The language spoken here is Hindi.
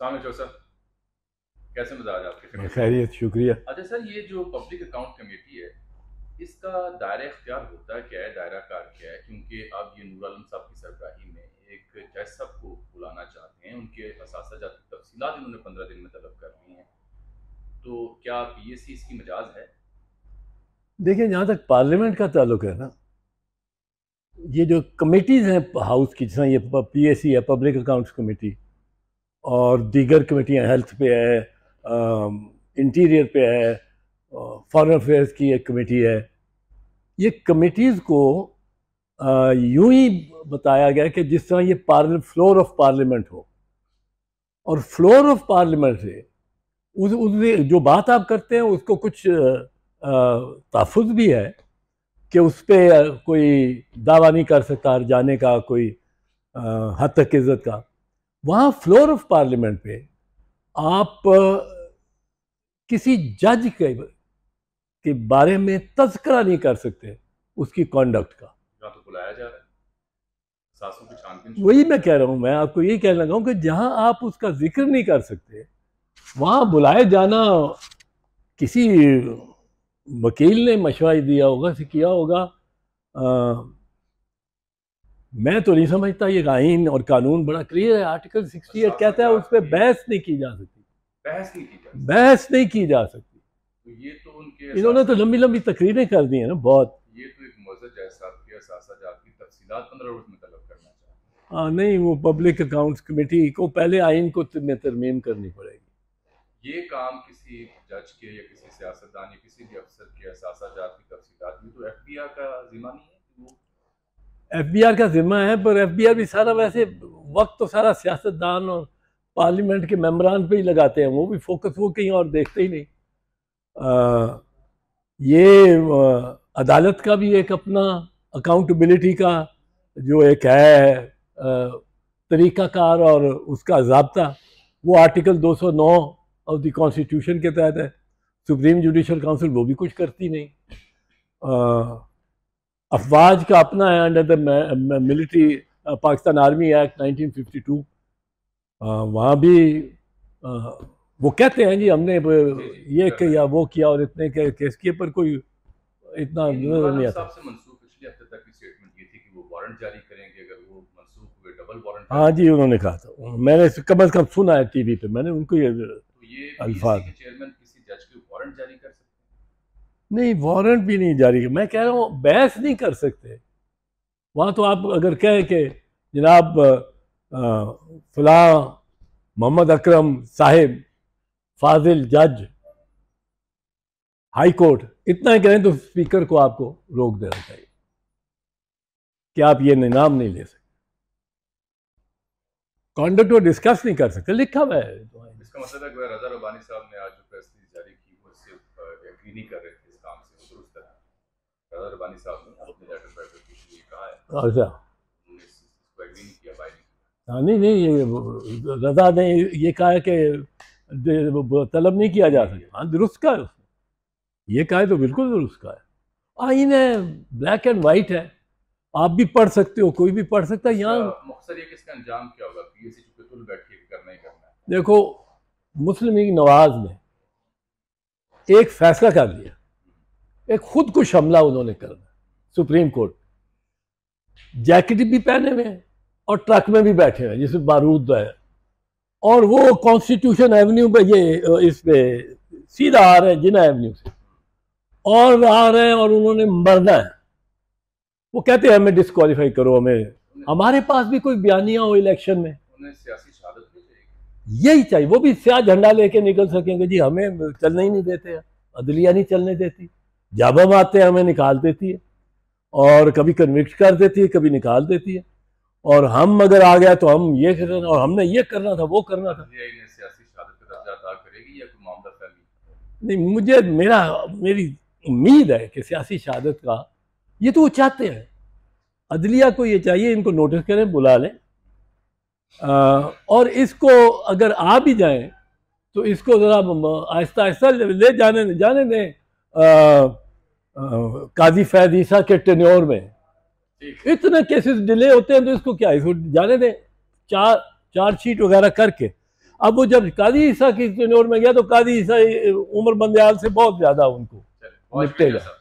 Joseph. कैसे मजाज आपके खैरियत शुक्रिया अच्छा सर ये जो पब्लिक अकाउंट कमेटी है इसका दायरा इख्तियार होता क्या है दायरा कार क्या है क्योंकि आप ये नूर आलम साहब की सरबराही में एक जज साहब को बुलाना चाहते हैं उनके असाजा तफसी तफसीत इन्होंने पंद्रह दिन में तलब कर ली हैं तो क्या पी एस सी इसकी मजाज है देखिए जहाँ तक पार्लियामेंट का ताल्लुक है ना ये जो कमेटीज़ हैं हाउस की जिसमें ये पी एस सी है पब्लिक अकाउंट्स कमेटी और दीगर कमेटियाँ हेल्थ पे है इंटीरियर पे है फॉरेन अफेयर्स की एक कमेटी है ये कमेटीज़ को यूं ही बताया गया कि जिस तरह ये पार्ल फ्लोर ऑफ पार्लियामेंट हो और फ्लोर ऑफ पार्लियामेंट से उस, उस जो बात आप करते हैं उसको कुछ तहफ़ भी है कि उस पर कोई दावा नहीं कर सकता जाने का कोई हद तक इज़्ज़त का वहाँ फ्लोर ऑफ पार्लियामेंट पे आप किसी जज के के बारे में तस्करा नहीं कर सकते उसकी कॉन्डक्ट का तो बुलाया जा रहा है वही मैं कह रहा हूँ मैं आपको यही कहने लगा हूँ कि जहाँ आप उसका जिक्र नहीं कर सकते वहाँ बुलाए जाना किसी वकील ने मशवरा दिया होगा से किया होगा आ, मैं तो नहीं समझता ये आइन और कानून बड़ा क्लियर है आर्टिकल 68 कहता है उस पर बहस नहीं की जा सकती बहस नहीं की जा सकती बहस नहीं की जा सकती तो ये तो उनके इन्होंने तो लंबी लंबी तकरीरें कर दी है ना बहुत ये तो एक हाँ नहीं वो पब्लिक अकाउंट्स कमेटी को पहले आइन को तरमीम करनी पड़ेगी ये काम किसी जज के या किसी सियासतदान या किसी भी अफसर के जात की तफसीलात में तो एफ का जिम्मा नहीं है एफबीआर का जिम्मा है पर एफबीआर भी सारा वैसे वक्त तो सारा सियासतदान और पार्लियामेंट के मेम्बरान पे ही लगाते हैं वो भी फोकस वो कहीं और देखते ही नहीं आ, ये आ, अदालत का भी एक अपना अकाउंटेबिलिटी का जो एक है तरीकाकार और उसका जबता वो आर्टिकल 209 ऑफ द कॉन्स्टिट्यूशन के तहत है सुप्रीम जुडिशल काउंसिल वो भी कुछ करती नहीं अफवाज का अपना है under the military Pakistan army act 1952 आ, वहाँ भी आ, uh, वो कहते हैं जी हमने ये किया वो किया और इतने के, केस किए पर कोई इतना नजर नहीं आता हाँ जी उन्होंने कहा था मैंने कम अज कम सुना है टीवी पे मैंने उनको ये, तो ये अल्फाज चेयरमैन किसी जज के वारंट जारी कर नहीं वारंट भी नहीं जारी मैं कह रहा हूँ बहस नहीं कर सकते वहाँ तो आप अगर कहें कि जनाब फला मोहम्मद अकरम साहेब फाजिल जज हाई कोर्ट इतना ही कहें तो स्पीकर को आपको रोक देना चाहिए कि आप ये नाम नहीं ले सकते कॉन्डक्ट वो डिस्कस नहीं कर सकते लिखा हुआ है इसका मतलब है रजा रबानी साहब ने आज जो प्रेस जारी की वो सिर्फ एग्री नहीं कर रहे साहब ने अपने लेटर कुछ ये कहा है अच्छा नहीं हाँ नहीं नहीं ये रजा ने ये कहा कि तलब नहीं किया जा सकता हाँ दुरुस्त का है उसने ये कहा है तो बिल्कुल दुरुस्त का है आइन है ब्लैक एंड वाइट है आप भी पढ़ सकते हो कोई भी पढ़ सकता है अच्छा, यहाँ मकसद ये अंजाम क्या होगा बैठ के करना ही करना देखो मुस्लिम लीग नवाज ने एक फैसला कर लिया एक कुछ हमला उन्होंने करना सुप्रीम कोर्ट जैकेट भी पहने हुए हैं और ट्रक में भी बैठे हुए हैं जिसमें बारूद है और वो कॉन्स्टिट्यूशन एवेन्यू पे ये इस पे सीधा आ रहे हैं जिना एवेन्यू से और आ रहे हैं और उन्होंने मरना है वो कहते हैं हमें डिस्कालीफाई करो हमें हमारे पास भी कोई बयानिया हो इलेक्शन में यही चाहिए वो भी सिया झंडा लेके निकल सकेंगे जी हमें चलने ही नहीं देते अदलिया नहीं चलने देती जब हम आते हैं हमें निकाल देती है और कभी कन्विक्ट कर देती है कभी निकाल देती है और हम अगर आ गया तो हम ये करना और हमने ये करना था वो करना था नहीं मुझे मेरा मेरी उम्मीद है कि सियासी शहादत का ये तो वो चाहते हैं अदलिया को ये चाहिए इनको नोटिस करें बुला लें आ, और इसको अगर आ भी जाएं तो इसको ज़रा आहिस्ता आहिस्ता ले जाने जाने दें काजी फैज ईसा के टेन्योर में इतने केसेस डिले होते हैं तो इसको क्या इसको जाने दें चार चार्जशीट वगैरह करके अब वो जब काजी ईसा की टेन्योर में गया तो काजी ईसा उम्र बंदयाल से बहुत ज़्यादा उनको निपटेगा